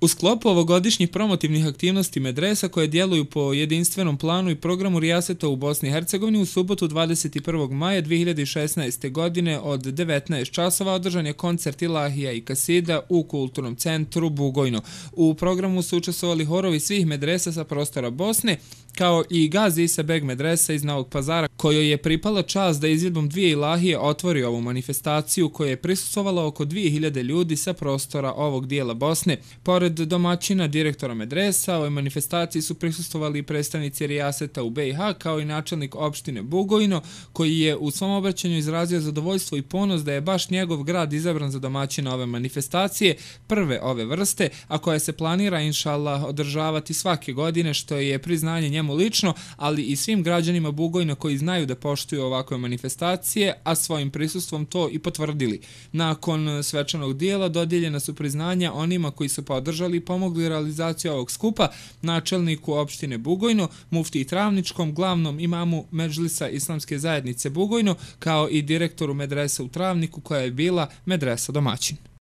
U sklopu ovogodišnjih promotivnih aktivnosti medresa koje djeluju po jedinstvenom planu i programu Rijaseta u Bosni i Hercegovini u subotu 21. maja 2016. godine od 19 časova održan je koncert Ilahija i Kasida u Kulturnom centru Bugojno. U programu su učestvovali horovi svih medresa sa prostora Bosne, kao i Gazi Isebeg Medresa iz Novog pazara, kojoj je pripala čas da izvjedbom dvije ilahije otvori ovu manifestaciju koja je prisutovala oko 2000 ljudi sa prostora ovog dijela Bosne. Pored domaćina direktora Medresa, ovoj manifestaciji su prisutovali i predstavnici Rijaseta u BiH, kao i načelnik opštine Bugojno, koji je u svom obraćanju izrazio zadovoljstvo i ponos da je baš njegov grad izabran za domaćina ove manifestacije, prve ove vrste, a koja se planira, inšallah, održavati svake godine, što je priznanje njemu lično, ali i svim građanima Bugojna koji znaju da poštuju ovakve manifestacije, a svojim prisustvom to i potvrdili. Nakon e, svečanog dijela dodijeljena su priznanja onima koji su podržali i pomogli realizaciju ovog skupa, načelniku opštine Bugojno, mufti i Travničkom, glavnom imamu Međlisa Islamske zajednice Bugojno, kao i direktoru medresa u Travniku koja je bila medresa domaćin.